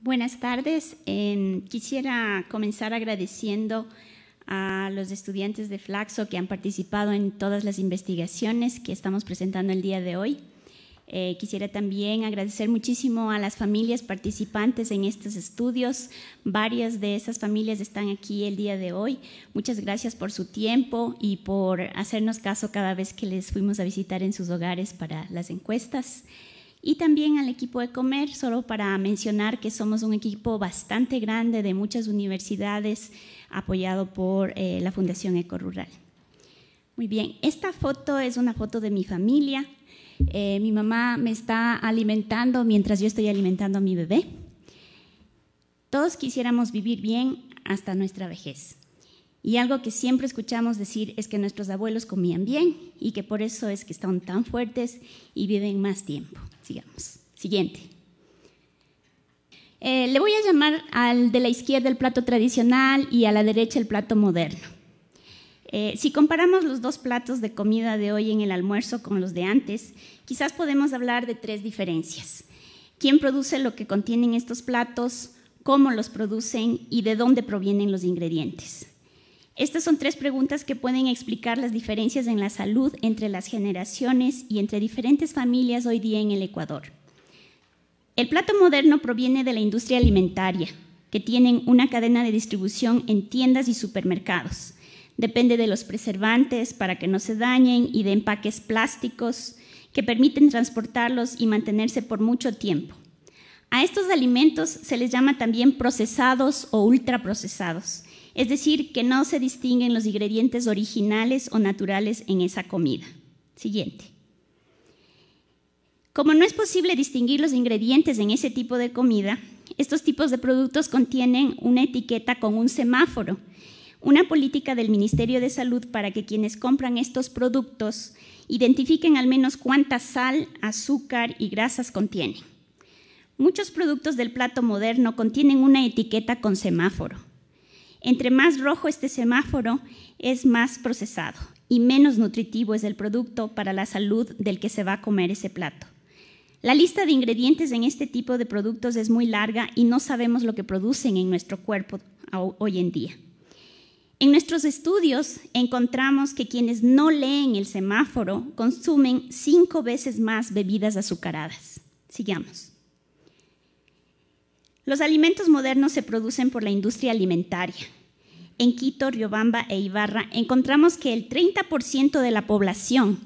Buenas tardes. Em, quisiera comenzar agradeciendo a los estudiantes de Flaxo que han participado en todas las investigaciones que estamos presentando el día de hoy. Eh, quisiera también agradecer muchísimo a las familias participantes en estos estudios. Varias de esas familias están aquí el día de hoy. Muchas gracias por su tiempo y por hacernos caso cada vez que les fuimos a visitar en sus hogares para las encuestas y también al equipo de Comer, solo para mencionar que somos un equipo bastante grande de muchas universidades apoyado por eh, la Fundación Eco Rural. Muy bien, esta foto es una foto de mi familia. Eh, mi mamá me está alimentando mientras yo estoy alimentando a mi bebé. Todos quisiéramos vivir bien hasta nuestra vejez. Y algo que siempre escuchamos decir es que nuestros abuelos comían bien y que por eso es que están tan fuertes y viven más tiempo. Sigamos. Siguiente. Eh, le voy a llamar al de la izquierda el plato tradicional y a la derecha el plato moderno. Eh, si comparamos los dos platos de comida de hoy en el almuerzo con los de antes, quizás podemos hablar de tres diferencias. ¿Quién produce lo que contienen estos platos? ¿Cómo los producen? ¿Y de dónde provienen los ingredientes? Estas son tres preguntas que pueden explicar las diferencias en la salud entre las generaciones y entre diferentes familias hoy día en el Ecuador. El plato moderno proviene de la industria alimentaria, que tienen una cadena de distribución en tiendas y supermercados. Depende de los preservantes para que no se dañen y de empaques plásticos que permiten transportarlos y mantenerse por mucho tiempo. A estos alimentos se les llama también procesados o ultraprocesados es decir, que no se distinguen los ingredientes originales o naturales en esa comida. Siguiente. Como no es posible distinguir los ingredientes en ese tipo de comida, estos tipos de productos contienen una etiqueta con un semáforo, una política del Ministerio de Salud para que quienes compran estos productos identifiquen al menos cuánta sal, azúcar y grasas contienen. Muchos productos del plato moderno contienen una etiqueta con semáforo. Entre más rojo este semáforo, es más procesado y menos nutritivo es el producto para la salud del que se va a comer ese plato. La lista de ingredientes en este tipo de productos es muy larga y no sabemos lo que producen en nuestro cuerpo hoy en día. En nuestros estudios encontramos que quienes no leen el semáforo consumen cinco veces más bebidas azucaradas. Sigamos. Los alimentos modernos se producen por la industria alimentaria. En Quito, Riobamba e Ibarra encontramos que el 30% de la población,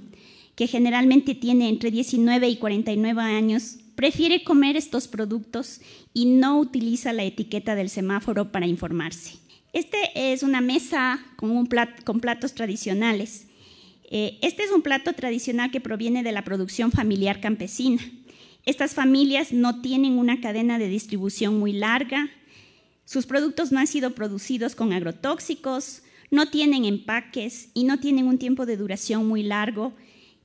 que generalmente tiene entre 19 y 49 años, prefiere comer estos productos y no utiliza la etiqueta del semáforo para informarse. Este es una mesa con, un con platos tradicionales. Eh, este es un plato tradicional que proviene de la producción familiar campesina. Estas familias no tienen una cadena de distribución muy larga, sus productos no han sido producidos con agrotóxicos, no tienen empaques y no tienen un tiempo de duración muy largo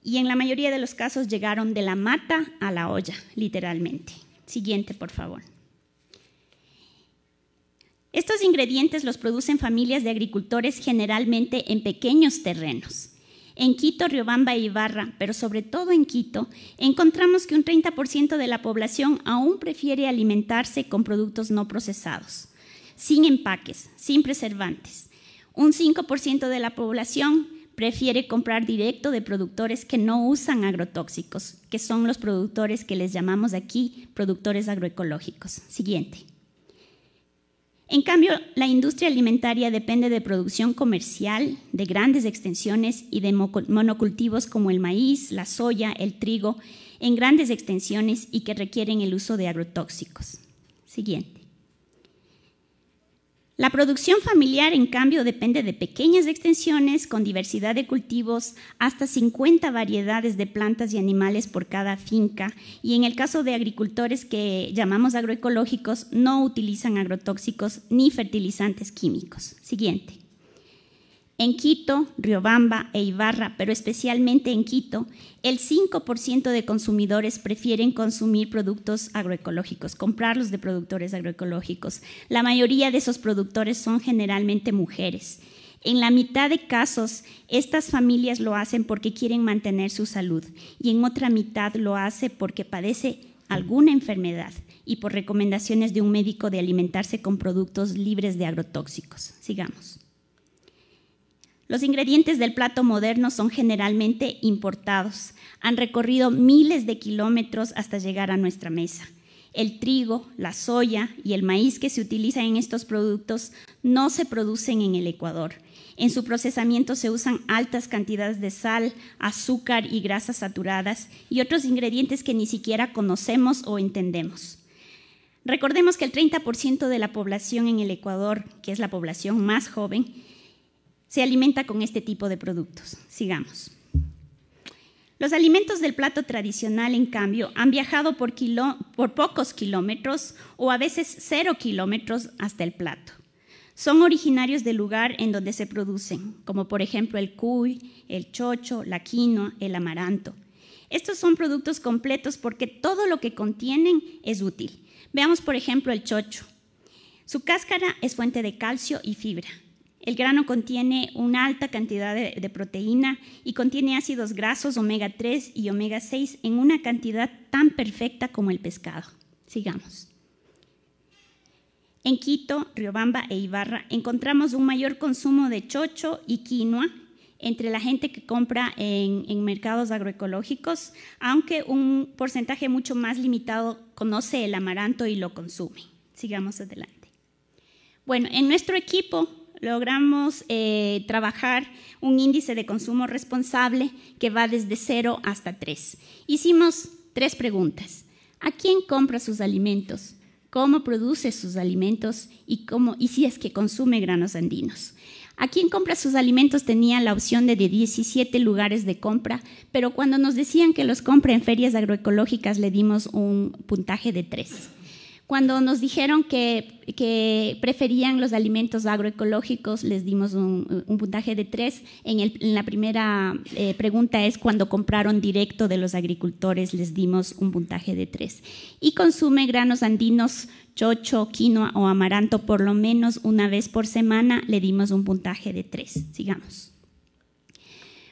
y en la mayoría de los casos llegaron de la mata a la olla, literalmente. Siguiente, por favor. Estos ingredientes los producen familias de agricultores generalmente en pequeños terrenos en Quito, Riobamba y e Ibarra, pero sobre todo en Quito, encontramos que un 30% de la población aún prefiere alimentarse con productos no procesados, sin empaques, sin preservantes. Un 5% de la población prefiere comprar directo de productores que no usan agrotóxicos, que son los productores que les llamamos aquí productores agroecológicos. Siguiente. En cambio, la industria alimentaria depende de producción comercial, de grandes extensiones y de monocultivos como el maíz, la soya, el trigo, en grandes extensiones y que requieren el uso de agrotóxicos. Siguiente. La producción familiar, en cambio, depende de pequeñas extensiones con diversidad de cultivos, hasta 50 variedades de plantas y animales por cada finca. Y en el caso de agricultores que llamamos agroecológicos, no utilizan agrotóxicos ni fertilizantes químicos. Siguiente. En Quito, Riobamba e Ibarra, pero especialmente en Quito, el 5% de consumidores prefieren consumir productos agroecológicos, comprarlos de productores agroecológicos. La mayoría de esos productores son generalmente mujeres. En la mitad de casos, estas familias lo hacen porque quieren mantener su salud y en otra mitad lo hace porque padece alguna enfermedad y por recomendaciones de un médico de alimentarse con productos libres de agrotóxicos. Sigamos. Los ingredientes del plato moderno son generalmente importados. Han recorrido miles de kilómetros hasta llegar a nuestra mesa. El trigo, la soya y el maíz que se utilizan en estos productos no se producen en el Ecuador. En su procesamiento se usan altas cantidades de sal, azúcar y grasas saturadas y otros ingredientes que ni siquiera conocemos o entendemos. Recordemos que el 30% de la población en el Ecuador, que es la población más joven, se alimenta con este tipo de productos. Sigamos. Los alimentos del plato tradicional, en cambio, han viajado por, pocos kilómetros o a veces cero kilómetros hasta el plato. Son originarios del lugar en donde se producen, como por ejemplo el cuy, el chocho, la quinoa, el amaranto. Estos son productos completos porque todo lo que contienen es útil. Veamos por ejemplo el chocho. Su cáscara es fuente de calcio y fibra. El grano contiene una alta cantidad de, proteína y contiene ácidos grasos omega 3 y omega 6 en una cantidad tan perfecta como el pescado. Sigamos. En Quito, Riobamba e Ibarra encontramos un mayor consumo de chocho y quinoa entre la gente que compra en mercados agroecológicos, aunque un porcentaje mucho más limitado conoce el amaranto y lo consume. Sigamos adelante. Bueno, en nuestro equipo logramos eh, trabajar un índice de consumo responsable que va desde 0 hasta 3. Hicimos tres preguntas. ¿A quién compra sus alimentos? ¿Cómo produce sus alimentos? ¿Y, cómo, y si es que consume granos andinos? ¿A quién compra sus alimentos? Tenía la opción de 17 lugares de compra, pero cuando nos decían que los compra en ferias agroecológicas le dimos un puntaje de 3. Cuando nos dijeron que, preferían los alimentos agroecológicos, les dimos un, puntaje de tres. En, la primera eh, pregunta es cuando compraron directo de los agricultores, les dimos un puntaje de tres. Y consume granos andinos, chocho, quinoa o amaranto por lo menos una vez por semana, le dimos un puntaje de tres. Sigamos.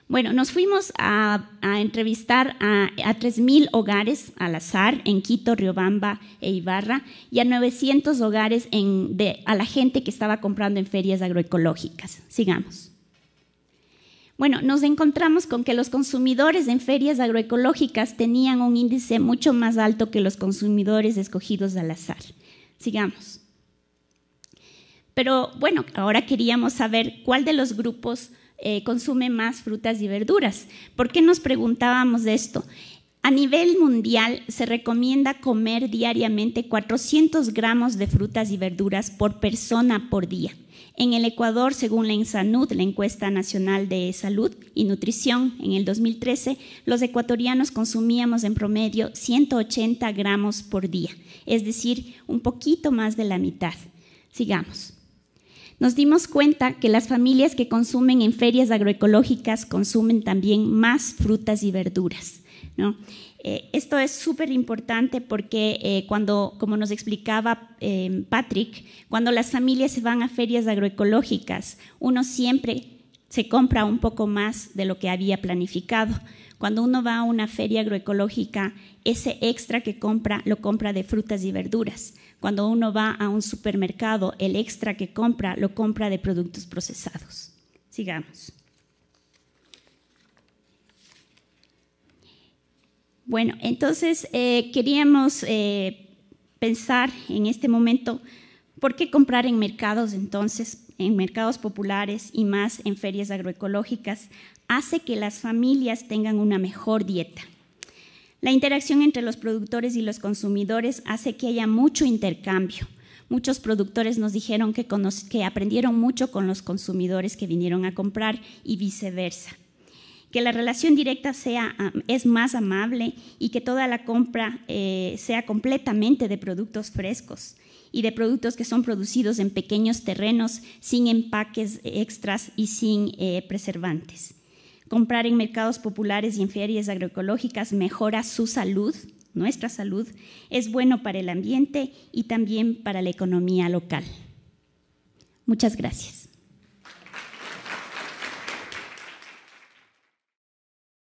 Bueno, nos fuimos a, entrevistar a, 3.000 hogares al azar en Quito, Riobamba e Ibarra y a 900 hogares a la gente que estaba comprando en ferias agroecológicas. Sigamos. Bueno, nos encontramos con que los consumidores en ferias agroecológicas tenían un índice mucho más alto que los consumidores escogidos al azar. Sigamos. Pero bueno, ahora queríamos saber cuál de los grupos eh, consume más frutas y verduras. ¿Por qué nos preguntábamos de esto? A nivel mundial se recomienda comer diariamente 400 gramos de frutas y verduras por persona por día. En el Ecuador, según la Insanud, la encuesta nacional de salud y nutrición, en el 2013, los ecuatorianos consumíamos en promedio 180 gramos por día, es decir, un poquito más de la mitad. Sigamos nos dimos cuenta que las familias que consumen en ferias agroecológicas consumen también más frutas y verduras. Eh, esto es súper importante porque eh, como nos explicaba eh, Patrick, cuando las familias se van a ferias agroecológicas, uno siempre se compra un poco más de lo que había planificado. Cuando uno va a una feria agroecológica, ese extra que compra lo compra de frutas y verduras. Cuando uno va a un supermercado, el extra que compra lo compra de productos procesados. Sigamos. Bueno, entonces eh, queríamos eh, pensar en este momento, ¿por qué comprar en mercados entonces, en mercados populares y más en ferias agroecológicas? Hace que las familias tengan una mejor dieta. La interacción entre los productores y los consumidores hace que haya mucho intercambio. Muchos productores nos dijeron que, aprendieron mucho con los consumidores que vinieron a comprar y viceversa que la relación directa es más amable y que toda la compra eh, sea completamente de productos frescos y de productos que son producidos en pequeños terrenos, sin empaques extras y sin eh, preservantes comprar en mercados populares y en ferias agroecológicas mejora su salud, nuestra salud, es bueno para el ambiente y también para la economía local. Muchas gracias.